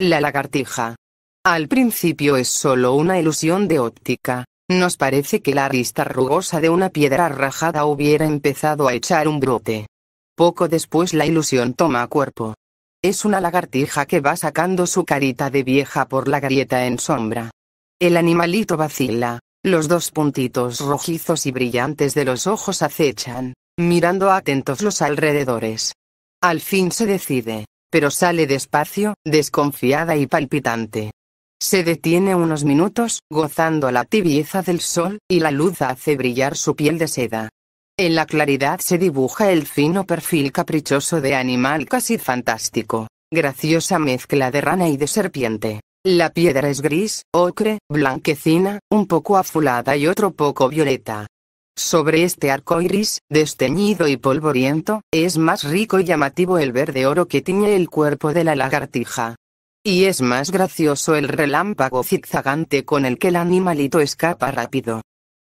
La lagartija. Al principio es solo una ilusión de óptica. Nos parece que la arista rugosa de una piedra rajada hubiera empezado a echar un brote. Poco después la ilusión toma cuerpo. Es una lagartija que va sacando su carita de vieja por la grieta en sombra. El animalito vacila, los dos puntitos rojizos y brillantes de los ojos acechan, mirando atentos los alrededores. Al fin se decide pero sale despacio, desconfiada y palpitante. Se detiene unos minutos, gozando la tibieza del sol, y la luz hace brillar su piel de seda. En la claridad se dibuja el fino perfil caprichoso de animal casi fantástico, graciosa mezcla de rana y de serpiente. La piedra es gris, ocre, blanquecina, un poco afulada y otro poco violeta. Sobre este arco iris, desteñido y polvoriento, es más rico y llamativo el verde oro que tiñe el cuerpo de la lagartija. Y es más gracioso el relámpago zigzagante con el que el animalito escapa rápido.